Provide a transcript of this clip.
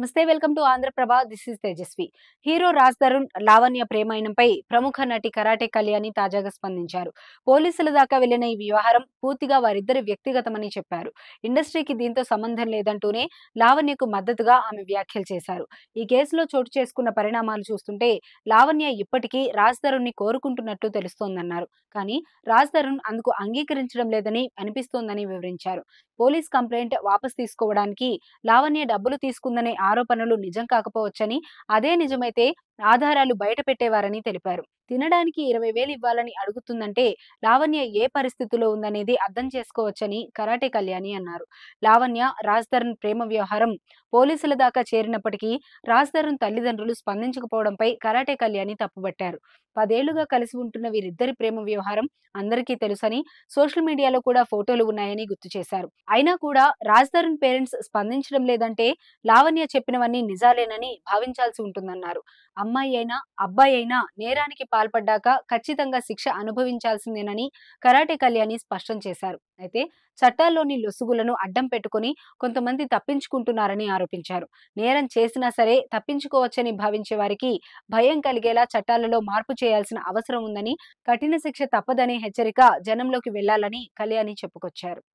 నమస్తే welcome to Andhraprabha this is Tejaswi hero Raj Tarun Lavanya ప్రేమాయణంపై ప్రముఖ నటి కరాటే కళ్యాణి తాజాగా స్పందించారు పోలీసుల దాకా వెళ్లిన ఈ వ్యవహారం పూర్తిగా వారిద్దరి వ్యక్తిగతమని చెప్పారు ఇండస్ట్రీకి దీంతో సంబంధం లేదంటూనే లావణ్యకు మద్దతుగా ఆమె వ్యాఖ్యలు చేశారు ఈ కేసులో చోటు చేసుకున్న పరిణామాలు చూస్తుంటే లావణ్య ఇప్పటికీ రాజ్ తరుణ్ ని కోరుకుంటున్నట్టు తెలుస్తోందన్నారు కానీ రాజ్ తరుణ్ అందుకు అంగీకరించడం లేదని అనిపిస్తోందని వివరించారు పోలీస్ కంప్లైంట్ వాపస్ తీసుకోవడానికి లావణ్య డబ్బులు తీసుకుందనే ఆరోపణలు నిజం కాకపోవచ్చని అదే నిజమైతే ఆధారాలు బయటపెట్టేవారని తెలిపారు తినడానికి ఇరవై వేలు ఇవ్వాలని అడుగుతుందంటే లావణ్య ఏ పరిస్థితిలో ఉందనేది అర్థం చేసుకోవచ్చని కరాటే కళ్యాణి అన్నారు లావణ్య రాజ్ తరుణ్ ప్రేమ వ్యవహారం పోలీసుల దాకా చేరినప్పటికీ రాజ్ తరుణ్ తల్లిదండ్రులు స్పందించకపోవడంపై కరాటే కళ్యాణి తప్పుబట్టారు పదేళ్లుగా కలిసి ఉంటున్న వీరిద్దరి ప్రేమ వ్యవహారం అందరికీ తెలుసని సోషల్ మీడియాలో కూడా ఫోటోలు ఉన్నాయని గుర్తు చేశారు అయినా కూడా రాజ్ తరుణ్ పేరెంట్స్ స్పందించడం లేదంటే లావణ్య చెప్పినవన్నీ నిజాలేనని భావించాల్సి ఉంటుందన్నారు అమ్మ అమ్మాయి అయినా అబ్బాయి అయినా నేరానికి పాల్పడ్డాక ఖచ్చితంగా శిక్ష అనుభవించాల్సిందేనని కరాటే కళ్యాణి స్పష్టం చేశారు అయితే చట్టాల్లోని లొసుగులను అడ్డం పెట్టుకుని కొంతమంది తప్పించుకుంటున్నారని ఆరోపించారు నేరం చేసినా సరే తప్పించుకోవచ్చని భావించే వారికి భయం కలిగేలా చట్టాలలో మార్పు చేయాల్సిన అవసరం ఉందని కఠిన శిక్ష తప్పదనే హెచ్చరిక జనంలోకి వెళ్లాలని కళ్యాణి చెప్పుకొచ్చారు